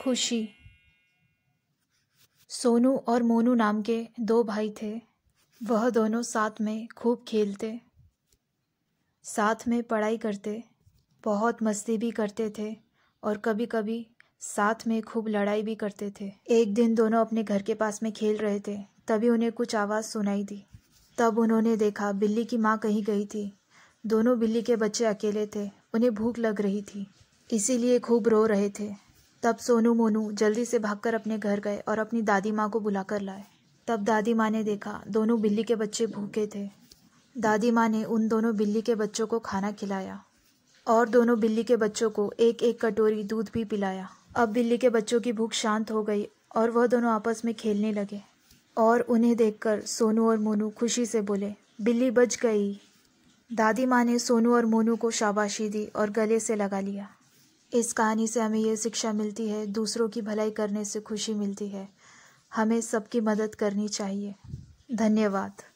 खुशी सोनू और मोनू नाम के दो भाई थे वह दोनों साथ में खूब खेलते साथ में पढ़ाई करते बहुत मस्ती भी करते थे और कभी कभी साथ में खूब लड़ाई भी करते थे एक दिन दोनों अपने घर के पास में खेल रहे थे तभी उन्हें कुछ आवाज़ सुनाई दी तब उन्होंने देखा बिल्ली की माँ कहीं गई थी दोनों बिल्ली के बच्चे अकेले थे उन्हें भूख लग रही थी इसीलिए खूब रो रहे थे तब सोनू मोनू जल्दी से भागकर अपने घर गए और अपनी दादी माँ को बुलाकर लाए तब दादी माँ ने देखा दोनों बिल्ली के बच्चे भूखे थे दादी माँ ने उन दोनों बिल्ली के बच्चों को खाना खिलाया और दोनों बिल्ली के बच्चों को एक एक कटोरी दूध भी पिलाया अब बिल्ली के बच्चों की भूख शांत हो गई और वह दोनों आपस में खेलने लगे और उन्हें देखकर सोनू और मोनू खुशी से बोले बिल्ली बच गई दादी माँ ने सोनू और मोनू को शाबाशी दी और गले से लगा लिया इस कहानी से हमें यह शिक्षा मिलती है दूसरों की भलाई करने से खुशी मिलती है हमें सबकी मदद करनी चाहिए धन्यवाद